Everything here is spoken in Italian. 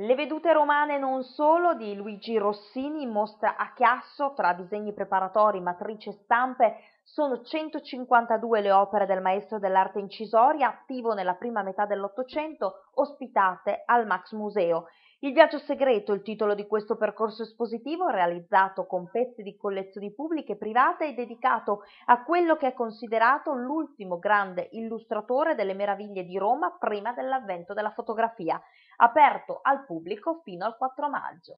Le vedute romane non solo di Luigi Rossini in mostra a Chiasso, tra disegni preparatori, matrice e stampe, sono 152 le opere del maestro dell'arte incisoria, attivo nella prima metà dell'Ottocento, ospitate al Max Museo. Il viaggio segreto, il titolo di questo percorso espositivo, realizzato con pezzi di collezioni pubbliche e private, è dedicato a quello che è considerato l'ultimo grande illustratore delle meraviglie di Roma prima dell'avvento della fotografia aperto al pubblico fino al 4 maggio.